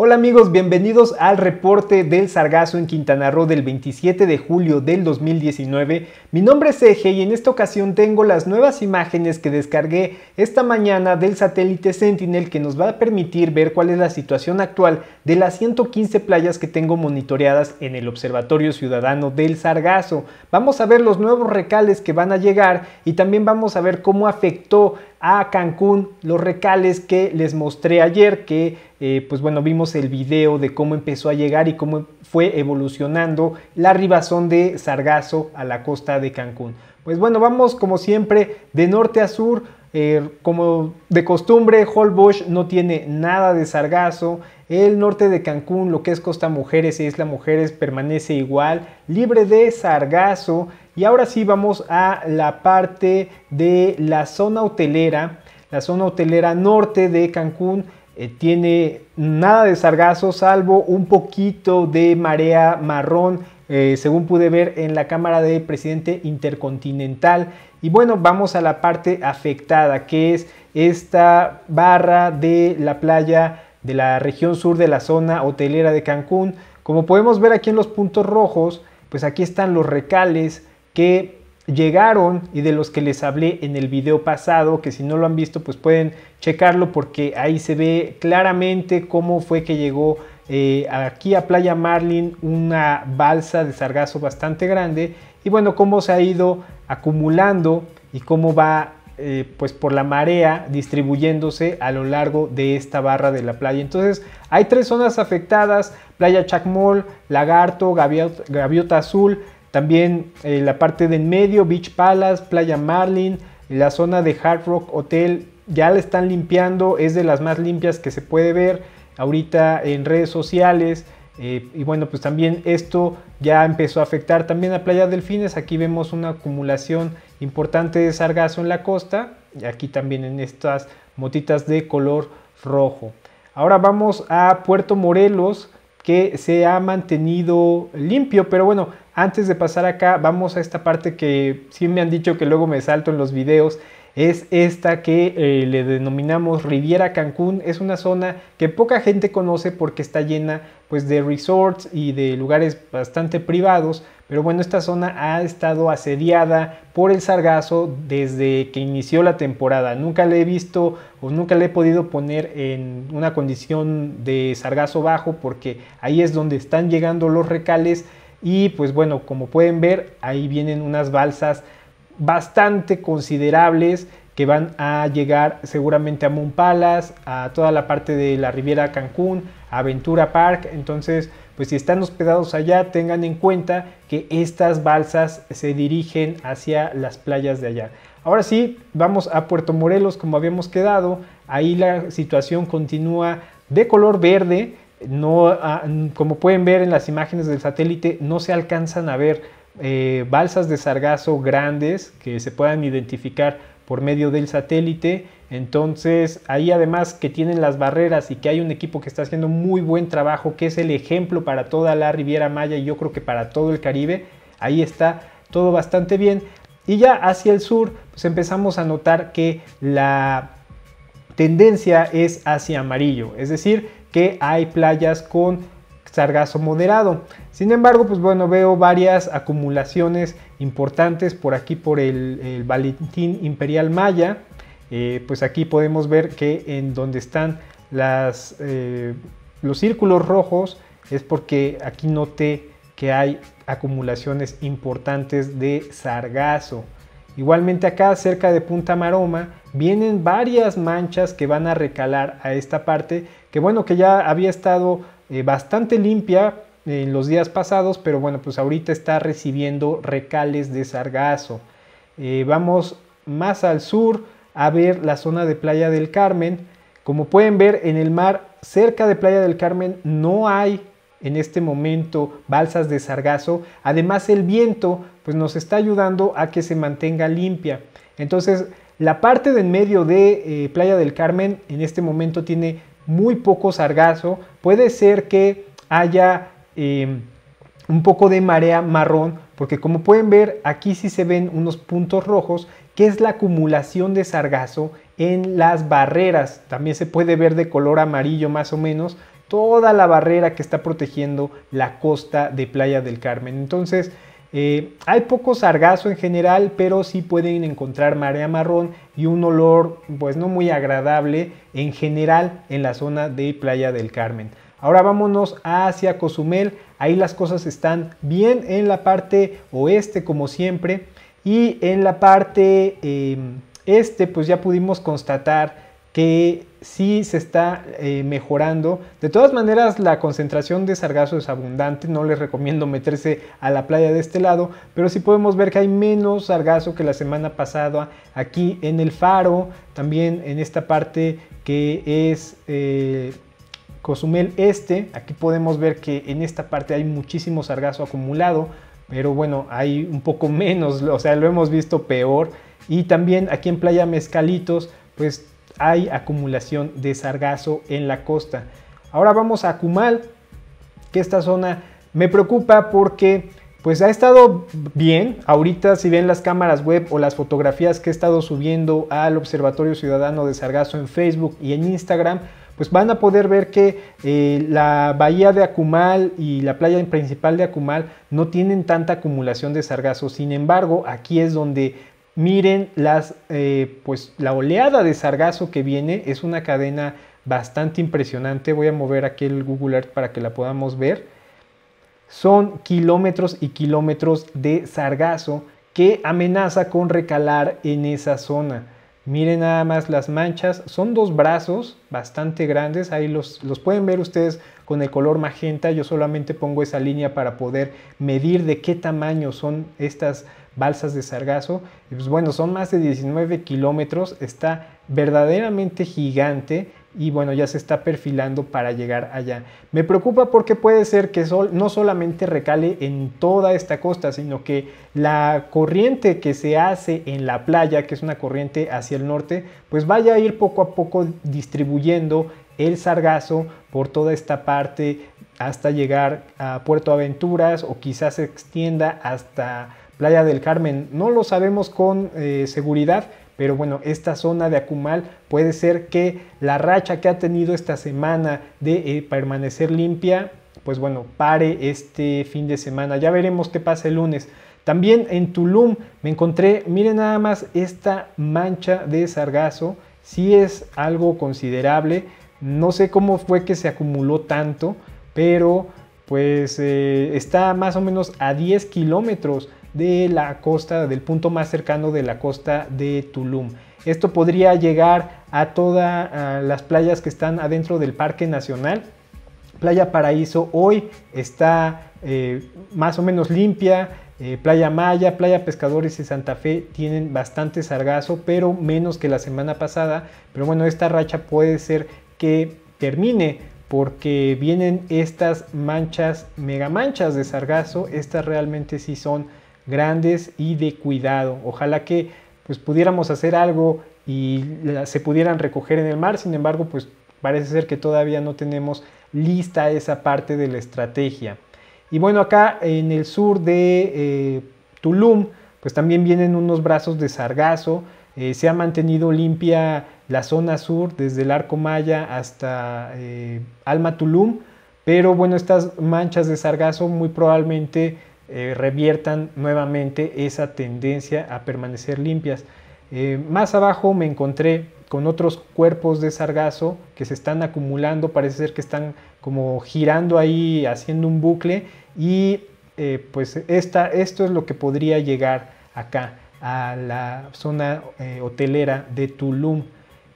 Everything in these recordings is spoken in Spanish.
Hola amigos, bienvenidos al reporte del sargazo en Quintana Roo del 27 de julio del 2019. Mi nombre es Eje y en esta ocasión tengo las nuevas imágenes que descargué esta mañana del satélite Sentinel que nos va a permitir ver cuál es la situación actual de las 115 playas que tengo monitoreadas en el Observatorio Ciudadano del Sargazo. Vamos a ver los nuevos recales que van a llegar y también vamos a ver cómo afectó a Cancún los recales que les mostré ayer que eh, pues bueno, vimos el video de cómo empezó a llegar y cómo fue evolucionando la ribazón de Sargazo a la costa de Cancún. Pues bueno, vamos como siempre de norte a sur. Eh, como de costumbre, Holbush no tiene nada de sargazo. El norte de Cancún, lo que es Costa Mujeres y Isla Mujeres, permanece igual, libre de sargazo. Y ahora sí vamos a la parte de la zona hotelera, la zona hotelera norte de Cancún eh, tiene nada de sargazo salvo un poquito de marea marrón eh, según pude ver en la cámara de presidente intercontinental y bueno vamos a la parte afectada que es esta barra de la playa de la región sur de la zona hotelera de Cancún como podemos ver aquí en los puntos rojos pues aquí están los recales que llegaron y de los que les hablé en el video pasado, que si no lo han visto pues pueden checarlo porque ahí se ve claramente cómo fue que llegó eh, aquí a Playa Marlin una balsa de sargazo bastante grande y bueno, cómo se ha ido acumulando y cómo va eh, pues por la marea distribuyéndose a lo largo de esta barra de la playa. Entonces hay tres zonas afectadas, Playa Chacmol, Lagarto, Gaviota Azul, también eh, la parte de en medio, Beach Palace, Playa Marlin, la zona de Hard Rock Hotel, ya la están limpiando, es de las más limpias que se puede ver ahorita en redes sociales. Eh, y bueno, pues también esto ya empezó a afectar también a Playa Delfines. Aquí vemos una acumulación importante de sargazo en la costa. Y aquí también en estas motitas de color rojo. Ahora vamos a Puerto Morelos, que se ha mantenido limpio, pero bueno, antes de pasar acá, vamos a esta parte que sí me han dicho que luego me salto en los videos. Es esta que eh, le denominamos Riviera Cancún. Es una zona que poca gente conoce porque está llena pues, de resorts y de lugares bastante privados. Pero bueno, esta zona ha estado asediada por el sargazo desde que inició la temporada. Nunca le he visto o nunca le he podido poner en una condición de sargazo bajo porque ahí es donde están llegando los recales y pues bueno, como pueden ver, ahí vienen unas balsas bastante considerables que van a llegar seguramente a Montpalas a toda la parte de la Riviera Cancún, a Ventura Park. Entonces, pues si están hospedados allá, tengan en cuenta que estas balsas se dirigen hacia las playas de allá. Ahora sí, vamos a Puerto Morelos como habíamos quedado. Ahí la situación continúa de color verde. No, ah, como pueden ver en las imágenes del satélite, no se alcanzan a ver eh, balsas de sargazo grandes que se puedan identificar por medio del satélite. Entonces, ahí además que tienen las barreras y que hay un equipo que está haciendo muy buen trabajo, que es el ejemplo para toda la Riviera Maya y yo creo que para todo el Caribe, ahí está todo bastante bien. Y ya hacia el sur, pues empezamos a notar que la tendencia es hacia amarillo, es decir, que hay playas con sargazo moderado. Sin embargo, pues bueno, veo varias acumulaciones importantes por aquí por el, Valentín Imperial Maya. Eh, pues aquí podemos ver que en donde están eh, los círculos rojos es porque aquí noté que hay acumulaciones importantes de sargazo. Igualmente acá cerca de Punta Maroma vienen varias manchas que van a recalar a esta parte, que bueno que ya había estado eh, bastante limpia en los días pasados, pero bueno pues ahorita está recibiendo recales de sargazo. Eh, vamos más al sur a ver la zona de Playa del Carmen. Como pueden ver en el mar cerca de Playa del Carmen no hay en este momento balsas de sargazo. Además el viento pues nos está ayudando a que se mantenga limpia. Entonces la parte de en medio de eh, Playa del Carmen en este momento tiene muy poco sargazo. Puede ser que haya em, un poco de marea marrón porque como pueden ver aquí sí se ven unos puntos rojos que es la acumulación de sargazo en las barreras. También se puede ver de color amarillo más o menos toda la barrera que está protegiendo la costa de Playa del Carmen. Entonces, eh, hay poco sargazo en general, pero sí pueden encontrar marea marrón y un olor pues no muy agradable en general en la zona de Playa del Carmen. Ahora vámonos hacia Cozumel, ahí las cosas están bien en la parte oeste como siempre y en la parte... Em, este pues ya pudimos constatar que sí se está eh, mejorando. De todas maneras, la concentración de sargazo es abundante. No les recomiendo meterse a la playa de este lado, pero sí podemos ver que hay menos sargazo que la semana pasada aquí en el faro, también en esta parte que es eh, Cozumel Este. Aquí podemos ver que en esta parte hay muchísimo sargazo acumulado, pero bueno, hay un poco menos, o sea, lo hemos visto peor y también aquí en Playa Mezcalitos, pues hay acumulación de sargazo en la costa. Ahora vamos a Acumal... que esta zona me preocupa porque pues ha estado bien. Ahorita si ven las cámaras web o las fotografías que he estado subiendo al Observatorio Ciudadano de Sargazo en Facebook y en Instagram, pues van a poder ver que eh, la bahía de Acumal y la playa principal de Acumal no tienen tanta acumulación de sargazo. Sin embargo, aquí es donde Miren las, eh, pues, la oleada de sargazo que viene. Es una cadena bastante impresionante. Voy a mover aquí el Google Earth para que la podamos ver. Son kilómetros y kilómetros de sargazo que amenaza con recalar en esa zona. Miren nada más las manchas, son dos brazos bastante grandes, ahí los, pueden ver ustedes con el color magenta, yo solamente pongo esa línea para poder medir de qué tamaño son estas balsas de sargazo. pues bueno, son más de 19 kilómetros, está verdaderamente gigante, y bueno, ya se está perfilando para llegar allá. Me preocupa porque puede ser que sol, no solamente recale en toda esta costa, sino que la corriente que se hace en la playa, que es una corriente hacia el norte, pues vaya a ir poco a poco distribuyendo el sargazo por toda esta parte hasta llegar a Puerto Aventuras o quizás se extienda hasta Playa del Carmen. No lo sabemos con eh, seguridad, pero bueno, esta zona de Akumal puede ser que la racha que ha tenido esta semana de eh, permanecer limpia, pues bueno, pare este fin de semana. Ya veremos qué pasa el lunes. También en Tulum me encontré, miren nada más esta mancha de sargazo, sí es algo considerable. No sé cómo fue que se acumuló tanto, pero pues eh, está más o menos a 10 kilómetros de la costa, del punto más cercano de la costa de Tulum. Esto podría llegar a todas las playas que están adentro del Parque Nacional. Playa Paraíso hoy está eh, más o menos limpia, eh, Playa Maya, Playa Pescadores y Santa Fe tienen bastante sargazo, pero menos que la semana pasada. Pero bueno, esta racha puede ser que termine porque vienen estas manchas, mega manchas de sargazo. Estas realmente sí son grandes y de cuidado. Ojalá que pues pudiéramos hacer algo y se pudieran recoger en el mar, sin embargo, pues parece ser que todavía no tenemos lista esa parte de la estrategia. Y bueno, acá en el sur de eh, Tulum, pues también vienen unos brazos de sargazo. Eh, se ha mantenido limpia la zona sur desde el arco maya hasta eh, Alma Tulum, pero bueno, estas manchas de sargazo muy probablemente eh, reviertan nuevamente esa tendencia a permanecer limpias. Eh, más abajo me encontré con otros cuerpos de sargazo que se están acumulando, parece ser que están como girando ahí, haciendo un bucle y eh, pues esta, esto es lo que podría llegar acá a la zona hotelera de Tulum.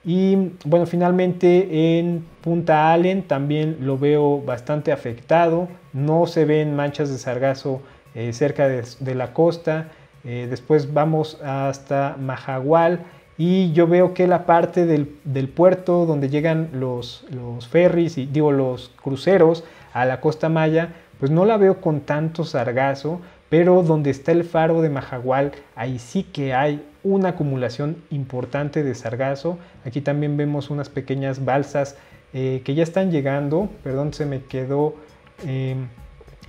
Y bueno, finalmente en Punta Allen también lo veo bastante afectado, no se ven manchas de sargazo eh, cerca de, la costa. Eh, después vamos hasta Majagual y yo veo que la parte del, puerto donde llegan los, ferries, y, digo los cruceros a la costa maya, pues no la veo con tanto sargazo, pero donde está el faro de Majagual, ahí sí que hay una acumulación importante de sargazo. Aquí también vemos unas pequeñas balsas eh, que ya están llegando, perdón, se me quedó... Em,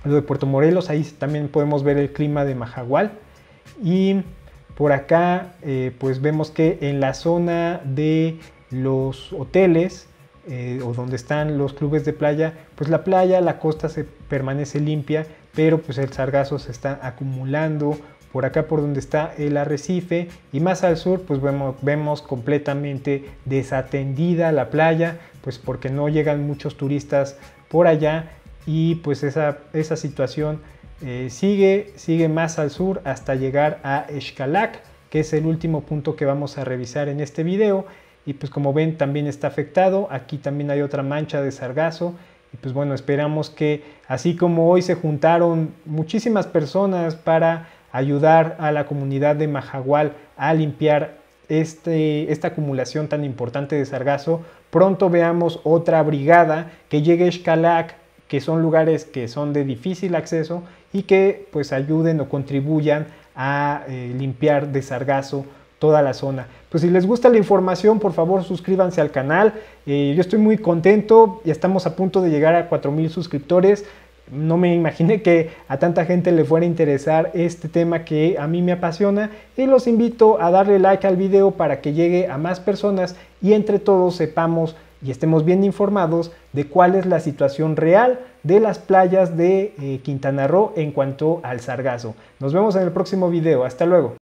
lo de Puerto Morelos, ahí también podemos ver el clima de Majagual. Y por acá, eh, pues vemos que en la zona de los hoteles eh, o donde están los clubes de playa, pues la playa, la costa se permanece limpia, pero pues el sargazo se está acumulando. Por acá por donde está el arrecife y más al sur pues vemos, vemos completamente desatendida la playa pues porque no llegan muchos turistas por allá y pues esa, esa situación eh, sigue, sigue más al sur hasta llegar a escalac que es el último punto que vamos a revisar en este video. Y pues como ven también está afectado, aquí también hay otra mancha de sargazo. Y pues bueno, esperamos que así como hoy se juntaron muchísimas personas para ayudar a la comunidad de Majagual a limpiar este, esta acumulación tan importante de sargazo, pronto veamos otra brigada que llegue a Xcalac que son lugares que son de difícil acceso y que pues ayuden o contribuyan a eh, limpiar de sargazo toda la zona. Pues si les gusta la información, por favor suscríbanse al canal. Eh, yo estoy muy contento, ya estamos a punto de llegar a 4.000 suscriptores. No me imaginé que a tanta gente le fuera a interesar este tema que a mí me apasiona y los invito a darle like al video para que llegue a más personas y entre todos sepamos y estemos bien informados de cuál es la situación real de las playas de eh, Quintana Roo en cuanto al sargazo. Nos vemos en el próximo video. Hasta luego.